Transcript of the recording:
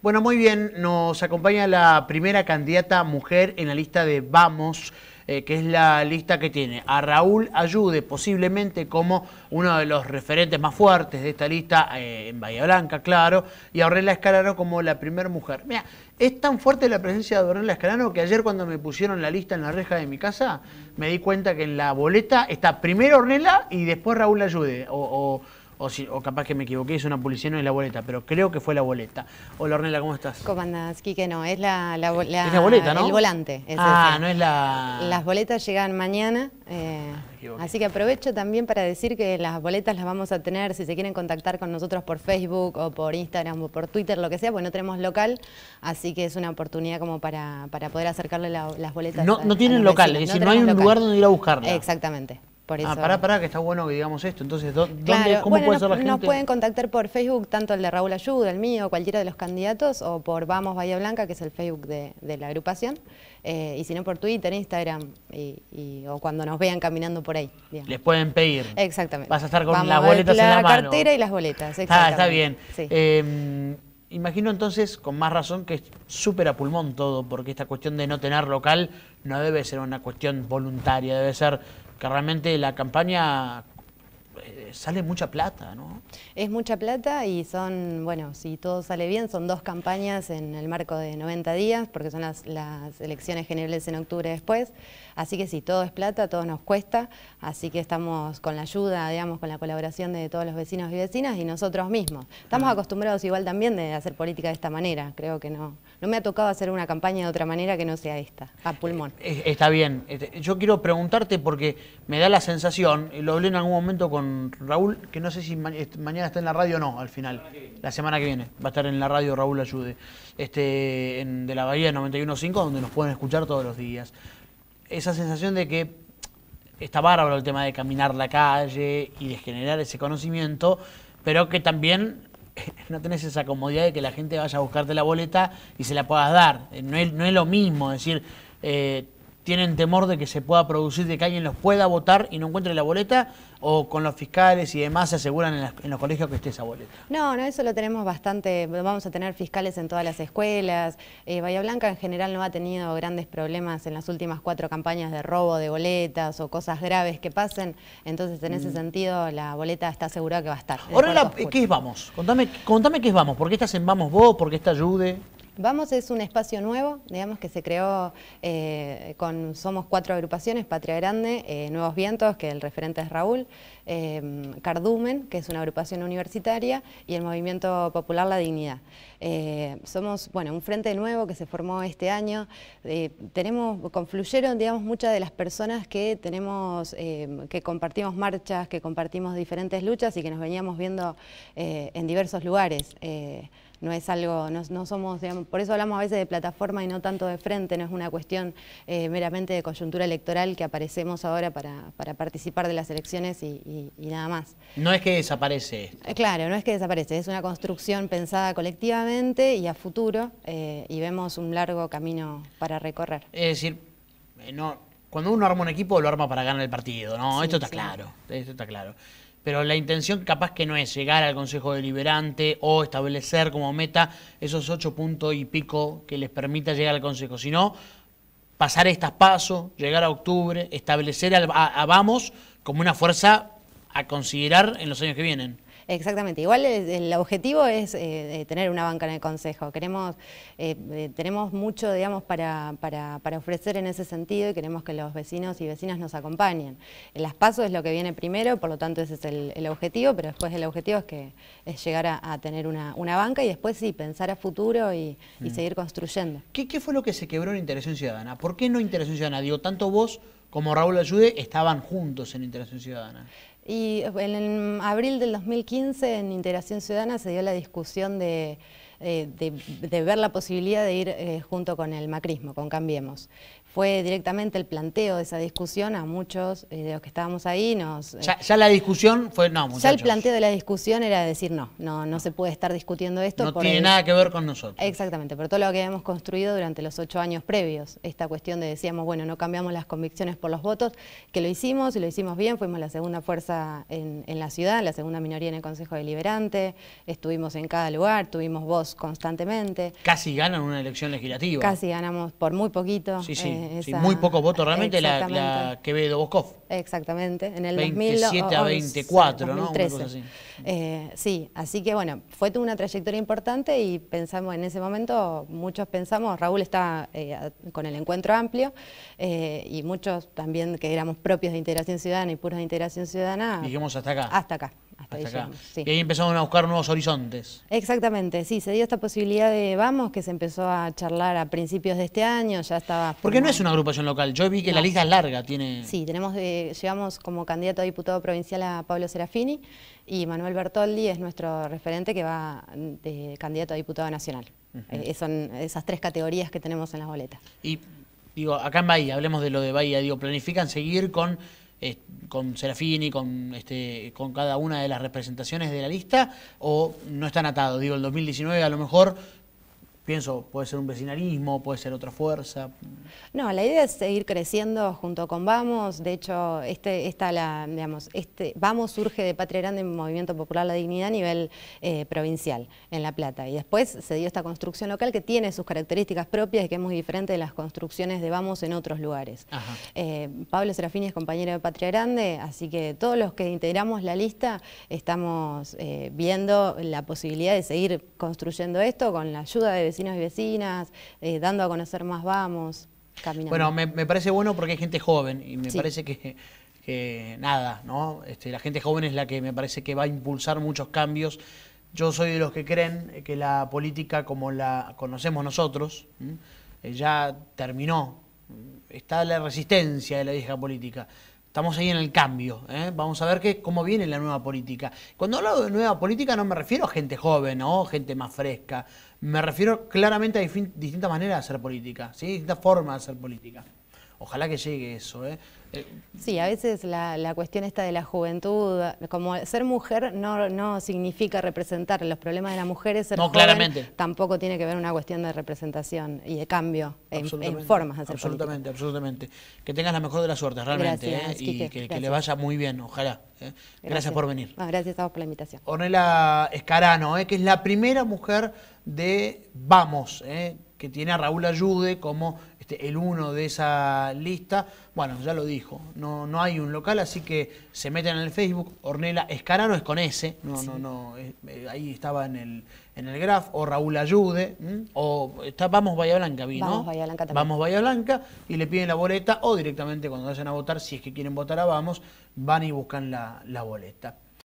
Bueno, muy bien, nos acompaña la primera candidata mujer en la lista de Vamos, eh, que es la lista que tiene a Raúl Ayude, posiblemente como uno de los referentes más fuertes de esta lista eh, en Bahía Blanca, claro, y a Ornella Escalano como la primera mujer. Mira, es tan fuerte la presencia de Ornella Escalano que ayer cuando me pusieron la lista en la reja de mi casa, me di cuenta que en la boleta está primero Ornella y después Raúl Ayude, o, o o, si, o capaz que me equivoqué, es una policía no es la boleta, pero creo que fue la boleta. Hola, Ornella, ¿cómo estás? ¿Cómo andás, Quique? No, es la, la, es la boleta, ¿no? El volante. ah, no es la... Las boletas llegan mañana, eh, ah, así que aprovecho también para decir que las boletas las vamos a tener, si se quieren contactar con nosotros por Facebook o por Instagram o por Twitter, lo que sea, pues no tenemos local, así que es una oportunidad como para, para poder acercarle las boletas. No, no tienen local, es decir, no, hay un lugar donde ir a buscarlas. Exactamente. Ah, pará, pará, que está bueno que digamos esto. Entonces, ¿cómo puede ser la gente? Nos pueden contactar por Facebook, tanto el de Raúl Ayuda, el mío, cualquiera de los candidatos, o por Vamos Bahía Blanca, que es el Facebook de, la agrupación, eh, y si no por Twitter, Instagram, o cuando nos vean caminando por ahí. Les pueden pedir. Exactamente. Vas a estar con las boletas en la mano. La cartera y las boletas, Ah, está bien. Em, imagino entonces, con más razón, que es súper a pulmón todo, porque esta cuestión de no tener local no debe ser una cuestión voluntaria, debe ser que realmente la campaña eh, sale mucha plata, ¿no? Es mucha plata y son, bueno, si todo sale bien, son dos campañas en el marco de 90 días, porque son las, las elecciones generales en octubre después. Así que si todo es plata, todo nos cuesta. Así que estamos con la ayuda, digamos, con la colaboración de todos los vecinos y vecinas y nosotros mismos. Estamos ah. acostumbrados igual también de hacer política de esta manera. Creo que no, no me ha tocado hacer una campaña de otra manera que no sea esta, a pulmón. Eh, eh, está bien. Este, yo quiero preguntarte porque me da la sensación, lo hablé en algún momento con Raúl, que no sé si mañana está en la radio o no, al final. La semana que viene. Va a estar en la radio Raúl Ayude, este, de la Bahía 91.5, donde nos pueden escuchar todos los días. Esa sensación de que está bárbaro el tema de caminar la calle y de generar ese conocimiento, pero que también no tenés esa comodidad de que la gente vaya a buscarte la boleta y se la puedas dar. Eh, no es, no es lo mismo decir... Eh, tienen temor de que se pueda producir, de que alguien los pueda votar y no encuentre la boleta, o con los fiscales y demás se aseguran en, los colegios que esté esa boleta? No, no, eso lo tenemos bastante, vamos a tener fiscales en todas las escuelas, eh, Bahía Blanca en general no ha tenido grandes problemas en las últimas cuatro campañas de robo de boletas o cosas graves que pasen, entonces en ese mm. sentido la boleta está asegurada que va a estar. Ahora, ¿qué es Vamos? Contame, contame qué es Vamos, ¿por qué estás en Vamos vos? ¿Por qué está Ayude? Vamos es un espacio nuevo, digamos que se creó eh, con, somos cuatro agrupaciones, Patria Grande, eh, Nuevos Vientos, que el referente es Raúl, eh, Cardumen, que es una agrupación universitaria, y el Movimiento Popular La Dignidad. somos, bueno, un frente nuevo que se formó este año, tenemos, confluyeron, digamos, muchas de las personas que tenemos, que compartimos marchas, que compartimos diferentes luchas y que nos veníamos viendo en diversos lugares no es algo, no, somos, por eso hablamos a veces de plataforma y no tanto de frente, no es una cuestión eh, meramente de coyuntura electoral que aparecemos ahora para, participar de las elecciones y, nada más. No es que desaparece. Esto. Eh, claro, no es que desaparece, es una construcción pensada colectivamente y a futuro eh, y vemos un largo camino para recorrer. Es decir, no, cuando uno arma un equipo lo arma para ganar el partido, ¿no? esto está claro, esto está claro pero la intención capaz que no es llegar al Consejo Deliberante o establecer como meta esos ocho puntos y pico que les permita llegar al Consejo, sino pasar estas pasos, llegar a octubre, establecer a Vamos como una fuerza a considerar en los años que vienen. Exactamente. Igual el, objetivo es eh, eh, tener una banca en el Consejo. Queremos, eh, tenemos mucho, digamos, para, para, ofrecer en ese sentido y queremos que los vecinos y vecinas nos acompañen. El PASO es lo que viene primero, por lo tanto ese es el, objetivo, pero después el objetivo es que es llegar a, tener una, banca y después sí, pensar a futuro y, mm. seguir construyendo. ¿Qué, fue lo que se quebró en Interacción Ciudadana? ¿Por qué no Interacción Ciudadana? Digo, tanto vos como Raúl Ayude estaban juntos en Interacción Ciudadana. Y eh, en abril del 2015 en Integración Ciudadana se dio la discusión de eh, de, ver la posibilidad de ir eh, junto con el macrismo, con Cambiemos. Fue directamente el planteo de esa discusión a muchos eh, de los que estábamos ahí. Nos, ya, la discusión fue no, Ya el planteo de la discusión era decir no, no, no se puede estar discutiendo esto. No tiene nada que ver con nosotros. Exactamente, pero todo lo que habíamos construido durante los ocho años previos, esta cuestión de decíamos, bueno, no cambiamos las convicciones por los votos, que lo hicimos y lo hicimos bien, fuimos la segunda fuerza en la ciudad, la segunda minoría en el Consejo Deliberante, estuvimos en cada lugar, tuvimos voz constantemente. Casi ganan una elección legislativa. Casi ganamos por muy poquito. Sí, sí, eh, muy pocos votos realmente la, la, Quevedo Boscov. Exactamente, en el 2007 a 24, ¿no? Eh, sí, así que bueno, fue una trayectoria importante y pensamos en ese momento, muchos pensamos, Raúl está eh, con el encuentro amplio y muchos también que éramos propios de Integración Ciudadana y puros de Integración Ciudadana. Dijimos hasta acá. Hasta acá. Hasta, Y ahí empezaron a buscar nuevos horizontes. Exactamente, sí, se dio esta posibilidad de Vamos, que se empezó a charlar a principios de este año, ya estaba... Porque no es una agrupación local, yo vi que la lista es larga, tiene... Sí, tenemos, eh, llevamos como candidato a diputado provincial a Pablo Serafini y Manuel Bertoldi es nuestro referente que va mm, de candidato a diputado nacional. Eh, son esas tres categorías que tenemos en las boletas. Y digo, acá en Bahía, hablemos de lo de Bahía, digo, planifican seguir con con Serafini, con, este, con cada una de las representaciones de la lista, o no están atados. Digo, el 2019 a lo mejor Pienso, puede ser un vecinalismo, puede ser otra fuerza. No, la idea es seguir creciendo junto con Vamos. De hecho, este, esta la, digamos, este, Vamos surge de Patria Grande en Movimiento Popular La Dignidad a nivel eh, provincial, en La Plata. Y después se dio esta construcción local que tiene sus características propias y que es muy diferente de las construcciones de Vamos en otros lugares. Eh, Pablo Serafini es compañero de Patria Grande, así que todos los que integramos la lista estamos eh, viendo la posibilidad de seguir construyendo esto con la ayuda de vecinos vecinos y vecinas, eh, dando a conocer más vamos, caminando. Bueno, me, parece bueno porque hay gente joven y me parece que, nada, ¿no? Este, la gente joven es la que me parece que va a impulsar muchos cambios. Yo soy de los que creen que la política como la conocemos nosotros eh, ya terminó. Está la resistencia de la vieja política Estamos ahí en el cambio. ¿eh? Vamos a ver cómo viene la nueva política. Cuando hablo de nueva política no me refiero a gente joven o gente más fresca. Me refiero claramente a distintas maneras de hacer política, ¿sí? distintas formas de hacer política. Ojalá que llegue eso. ¿eh? eh sí, a veces la, cuestión esta de la juventud, como ser mujer no, no significa representar los problemas de las mujeres, ser no, claramente. tampoco tiene que ver una cuestión de representación y de cambio en, formas de hacer Absolutamente, absolutamente. Que tengas la mejor de las suertes, realmente, ¿eh? y que, le vaya muy bien, ojalá. ¿eh? Gracias. por venir. gracias a vos por la invitación. Ornella Escarano, que es la primera mujer de Vamos, que tiene a Raúl Ayude como este, el uno de esa lista. Bueno, ya lo dijo, no, no hay un local, así que se meten en el Facebook, Ornela Escarano es con S, no, no, no, eh, ahí estaba en el, en el graf, o Raúl Ayude, o está, vamos Bahía Blanca, vino Vamos ¿no? Blanca Vamos Blanca y le piden la boleta, o directamente cuando vayan a votar, si es que quieren votar a Vamos, van y buscan la, la boleta.